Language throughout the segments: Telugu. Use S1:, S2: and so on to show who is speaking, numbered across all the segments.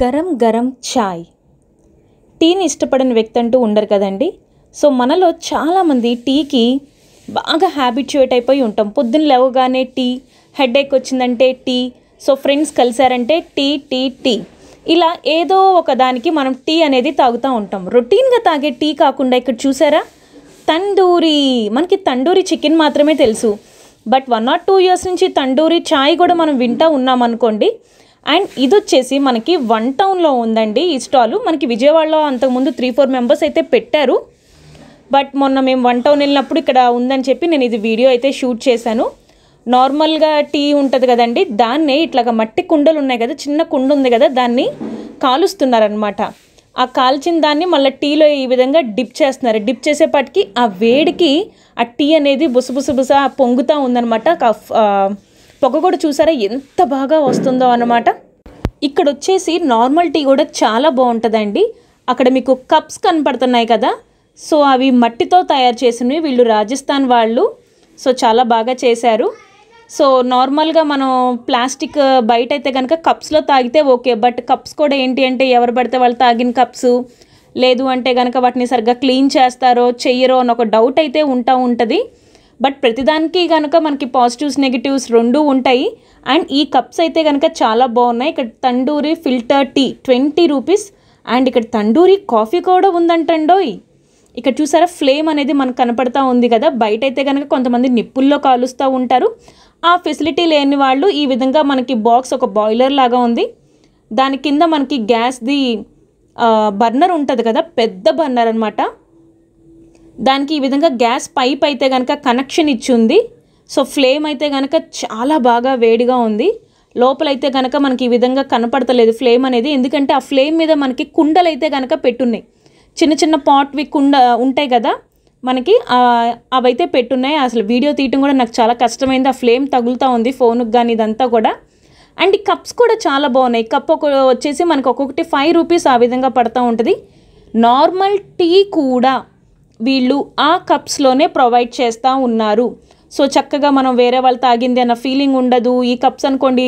S1: గరం గరం చాయ్ టీని ఇష్టపడని వ్యక్తి అంటూ ఉండరు కదండి సో మనలో చాలామంది టీకి బాగా హ్యాబిట్యుయేట్ అయిపోయి ఉంటాం పొద్దున్న లేవగానే టీ హెడేక్ వచ్చిందంటే టీ సో ఫ్రెండ్స్ కలిశారంటే టీ టీ టీ ఇలా ఏదో ఒక దానికి మనం టీ అనేది తాగుతూ ఉంటాం రొటీన్గా తాగే టీ కాకుండా ఇక్కడ చూసారా తండూరి మనకి తండూరి చికెన్ మాత్రమే తెలుసు but one or two years నుంచి తండూరి ఛాయ్ కూడా మనం వింటూ ఉన్నామనుకోండి అండ్ ఇది వచ్చేసి మనకి వన్ టౌన్లో ఉందండి ఈ స్టాల్ మనకి విజయవాడలో అంతకుముందు త్రీ ఫోర్ మెంబర్స్ అయితే పెట్టారు బట్ మొన్న మేము వన్ టౌన్ వెళ్ళినప్పుడు ఇక్కడ ఉందని చెప్పి నేను ఇది వీడియో అయితే షూట్ చేశాను నార్మల్గా టీ ఉంటుంది కదండి దాన్నే ఇట్లాగా మట్టి కుండలు ఉన్నాయి కదా చిన్న కుండ ఉంది కదా దాన్ని కాలుస్తున్నారనమాట ఆ కాల్చిన దాన్ని మళ్ళీ టీలో ఈ విధంగా డిప్ చేస్తున్నారు డిప్ చేసేపాటికి ఆ వేడికి ఆ టీ అనేది బుసబుసబుస పొంగుతూ ఉందనమాట పొగ కూడా చూసారా ఎంత బాగా వస్తుందో అనమాట ఇక్కడ వచ్చేసి నార్మల్ టీ కూడా చాలా బాగుంటుందండి అక్కడ మీకు కప్స్ కనపడుతున్నాయి కదా సో అవి మట్టితో తయారు చేసినవి వీళ్ళు రాజస్థాన్ వాళ్ళు సో చాలా బాగా చేశారు సో నార్మల్గా మనం ప్లాస్టిక్ బయట అయితే కనుక కప్స్లో తాగితే ఓకే బట్ కప్స్ కూడా ఏంటి అంటే ఎవరు పడితే వాళ్ళు తాగిన కప్స్ లేదు అంటే కనుక వాటిని సరిగ్గా క్లీన్ చేస్తారో చెయ్యరో అని ఒక డౌట్ అయితే ఉంటా ఉంటుంది బట్ ప్రతిదానికి కనుక మనకి పాజిటివ్స్ నెగిటివ్స్ రెండూ ఉంటాయి అండ్ ఈ కప్స్ అయితే కనుక చాలా బాగున్నాయి ఇక్కడ tandoori filter tea twenty rupees and ఇక్కడ తండూరి కాఫీ కూడా ఉందంటండోయ్ ఇక్కడ చూసారా ఫ్లేమ్ అనేది మనకు కనపడతా ఉంది కదా బయట అయితే కనుక కొంతమంది నిప్పుల్లో కాలుస్తూ ఉంటారు ఆ ఫెసిలిటీ లేని వాళ్ళు ఈ విధంగా మనకి బాక్స్ ఒక బాయిలర్ లాగా ఉంది దాని కింద మనకి గ్యాస్ది బర్నర్ ఉంటుంది కదా పెద్ద బర్నర్ అనమాట దానికి ఈ విధంగా గ్యాస్ పైప్ అయితే కనుక కనెక్షన్ ఇచ్చి ఉంది సో ఫ్లేమ్ అయితే కనుక చాలా బాగా వేడిగా ఉంది లోపలైతే కనుక మనకి ఈ విధంగా కనపడతలేదు ఫ్లేమ్ అనేది ఎందుకంటే ఆ ఫ్లేమ్ మీద మనకి కుండలు అయితే కనుక పెట్టున్నాయి చిన్న చిన్న పాట్వి కుండ ఉంటాయి కదా మనకి అవైతే పెట్టున్నాయి అసలు వీడియో తీయటం కూడా నాకు చాలా కష్టమైంది ఆ ఫ్లేమ్ తగులుతూ ఉంది ఫోన్కి కానీ ఇదంతా కూడా అండ్ ఈ కప్స్ కూడా చాలా బాగున్నాయి కప్ ఒక వచ్చేసి మనకు ఒక్కొక్కటి ఫైవ్ రూపీస్ ఆ విధంగా పడుతూ ఉంటుంది నార్మల్ టీ కూడా వీళ్ళు ఆ కప్స్లోనే ప్రొవైడ్ చేస్తూ ఉన్నారు సో చక్కగా మనం వేరే వాళ్ళు తాగింది అన్న ఫీలింగ్ ఉండదు ఈ కప్స్ అనుకోండి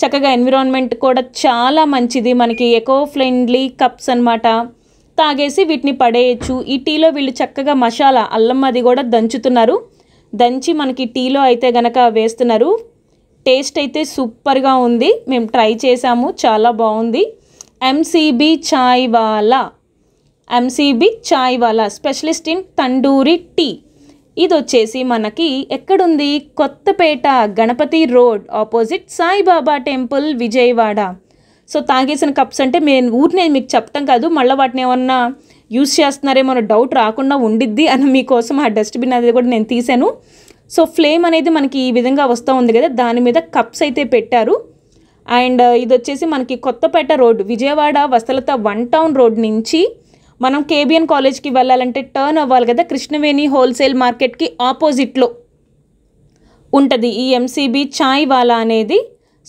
S1: చక్కగా ఎన్విరాన్మెంట్ కూడా చాలా మంచిది మనకి ఎకో ఫ్రెండ్లీ కప్స్ అనమాట తాగేసి వీటిని పడేయచ్చు ఈ టీలో వీళ్ళు చక్కగా మసాలా అల్లం అది కూడా దంచుతున్నారు దంచి మనకి టీలో అయితే గనక వేస్తున్నారు టేస్ట్ అయితే సూపర్గా ఉంది మేము ట్రై చేసాము చాలా బాగుంది ఎంసీబీ చాయ్ వాలా ఎంసీబీ వాలా స్పెషలిస్ట్ ఇన్ తండూరి టీ ఇది వచ్చేసి మనకి ఎక్కడుంది Kothapeta Ganapathi road opposite Saibaba temple Vijayawada so తాగేసిన కప్స్ అంటే నేను ఊరినే మీకు చెప్పటం కాదు మళ్ళీ వాటిని ఏమన్నా యూస్ చేస్తున్నారేమో డౌట్ రాకుండా ఉండిద్ది అని మీకోసం ఆ డస్ట్బిన్ అది కూడా నేను తీశాను సో ఫ్లేమ్ అనేది మనకి ఈ విధంగా వస్తూ ఉంది కదా దాని మీద కప్స్ అయితే పెట్టారు అండ్ ఇది వచ్చేసి మనకి కొత్తపేట రోడ్ విజయవాడ వసలత వన్ టౌన్ రోడ్ నుంచి మనం కేబిఎన్ కాలేజ్కి వెళ్ళాలంటే టర్న్ అవ్వాలి కదా కృష్ణవేణి హోల్సేల్ మార్కెట్కి ఆపోజిట్లో ఉంటుంది ఈ ఎంసీబీ చాయ్ వాలా అనేది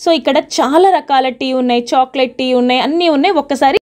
S1: సో ఇక్కడ చాలా రకాల టీ ఉన్నాయి చాక్లెట్ టీ ఉన్నాయి అన్నీ ఉన్నాయి ఒక్కసారి